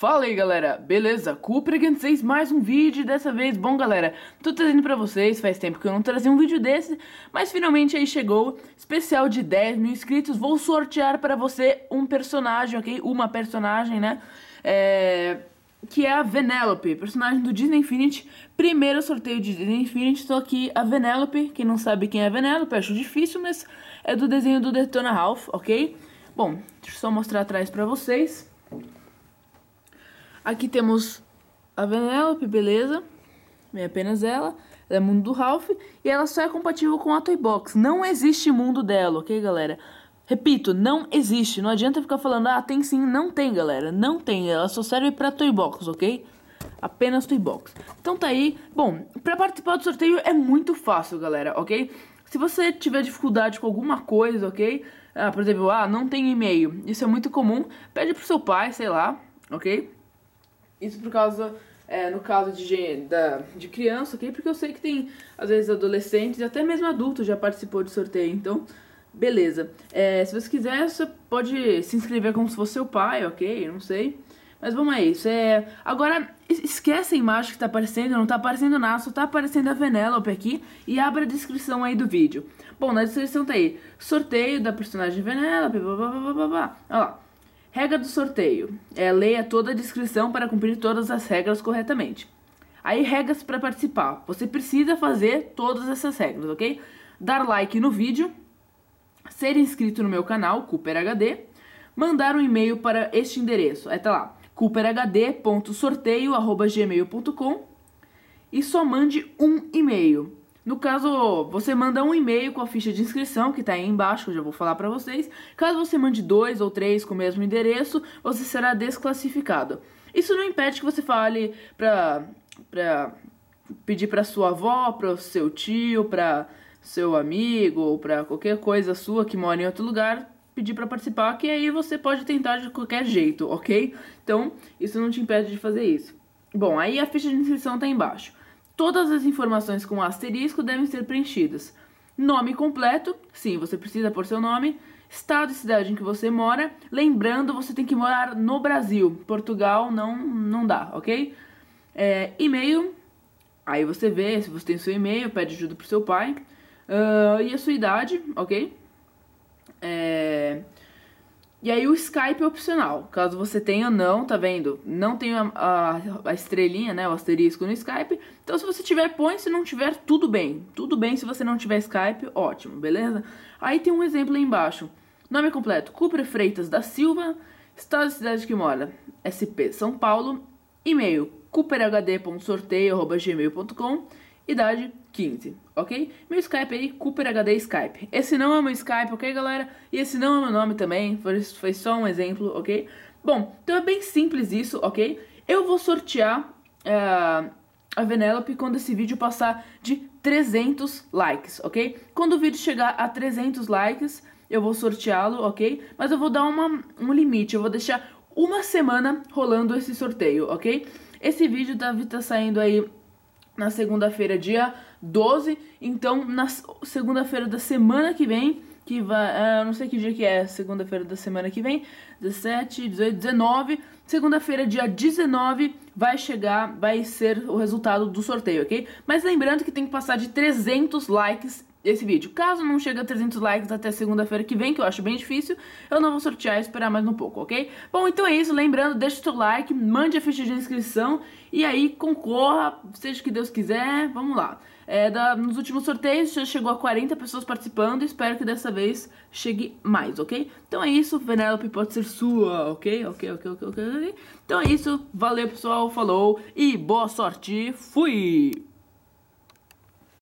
Fala aí galera, beleza? Cupra aqui vocês mais um vídeo dessa vez, bom galera, tô trazendo pra vocês, faz tempo que eu não trazia um vídeo desse Mas finalmente aí chegou, especial de 10 mil inscritos, vou sortear para você um personagem, ok? Uma personagem, né? É... Que é a Venelope, personagem do Disney Infinity Primeiro sorteio de Disney Infinity, tô aqui a Venelope Quem não sabe quem é a Venelope, acho difícil, mas é do desenho do Detona Ralph, ok? Bom, deixa eu só mostrar atrás pra vocês Aqui temos a Venelope, beleza? É apenas ela. Ela é mundo do Ralph. E ela só é compatível com a Toy Box. Não existe mundo dela, ok, galera? Repito, não existe. Não adianta ficar falando, ah, tem sim. Não tem, galera. Não tem. Ela só serve pra Toy Box, ok? Apenas Toy Box. Então tá aí. Bom, pra participar do sorteio é muito fácil, galera, ok? Se você tiver dificuldade com alguma coisa, ok? Ah, por exemplo, ah, não tem e-mail. Isso é muito comum. Pede pro seu pai, sei lá, ok? Isso por causa, é, no caso de, da, de criança ok porque eu sei que tem, às vezes, adolescentes e até mesmo adultos já participou de sorteio, então... Beleza. É, se você quiser, você pode se inscrever como se fosse seu pai, ok? Não sei. Mas vamos a isso. É, agora, esquece a imagem que tá aparecendo, não tá aparecendo nada, só tá aparecendo a Venelope aqui e abre a descrição aí do vídeo. Bom, na descrição tá aí, sorteio da personagem Venelope, blá blá blá blá blá. Olha lá. Regra do sorteio. É, leia é toda a descrição para cumprir todas as regras corretamente. Aí, regras para participar. Você precisa fazer todas essas regras, ok? Dar like no vídeo, ser inscrito no meu canal, Cooper HD, mandar um e-mail para este endereço. Aí tá lá, cooperhd.sorteio.gmail.com e só mande um e-mail. No caso, você manda um e-mail com a ficha de inscrição que está aí embaixo, que eu já vou falar para vocês. Caso você mande dois ou três com o mesmo endereço, você será desclassificado. Isso não impede que você fale para para pedir para sua avó, para seu tio, para seu amigo ou para qualquer coisa sua que mora em outro lugar, pedir para participar, que aí você pode tentar de qualquer jeito, ok? Então, isso não te impede de fazer isso. Bom, aí a ficha de inscrição está embaixo. Todas as informações com asterisco devem ser preenchidas. Nome completo, sim, você precisa por seu nome. Estado e cidade em que você mora. Lembrando, você tem que morar no Brasil. Portugal não, não dá, ok? É, e-mail, aí você vê se você tem seu e-mail, pede ajuda pro seu pai. Uh, e a sua idade, ok? É, e aí o Skype é opcional, caso você tenha não, tá vendo? Não tem a, a, a, estrelinha, né, o asterisco no Skype. Então se você tiver, põe, se não tiver, tudo bem. Tudo bem se você não tiver Skype, ótimo, beleza? Aí tem um exemplo aí embaixo. Nome completo, Cooper Freitas da Silva, estado e cidade que mora, SP São Paulo, e-mail, cooperhd.sorteio.gmail.com, idade, 15, ok? Meu Skype aí, Cooper HD Skype. Esse não é meu Skype, ok, galera? E esse não é meu nome também, foi, só um exemplo, ok? Bom, então é bem simples isso, ok? Eu vou sortear uh, a Venelope quando esse vídeo passar de 300 likes, ok? Quando o vídeo chegar a 300 likes, eu vou sorteá-lo, ok? Mas eu vou dar uma, um limite, eu vou deixar uma semana rolando esse sorteio, ok? Esse vídeo deve estar tá saindo aí na segunda-feira, dia 12. Então, na segunda-feira da semana que vem, que vai. Uh, não sei que dia que é, segunda-feira da semana que vem, 17, 18, 19. Segunda-feira, dia 19, vai chegar, vai ser o resultado do sorteio, ok? Mas lembrando que tem que passar de 300 likes esse vídeo. Caso não chegue a 300 likes até segunda-feira que vem, que eu acho bem difícil, eu não vou sortear e esperar mais um pouco, ok? Bom, então é isso. Lembrando, deixa o seu like, mande a ficha de inscrição e aí concorra, seja o que Deus quiser, vamos lá. É, da, nos últimos sorteios já chegou a 40 pessoas participando, espero que dessa vez chegue mais, ok? Então é isso, Venelope pode ser sua, ok? Ok, ok, ok, ok. Então é isso, valeu pessoal, falou e boa sorte, fui!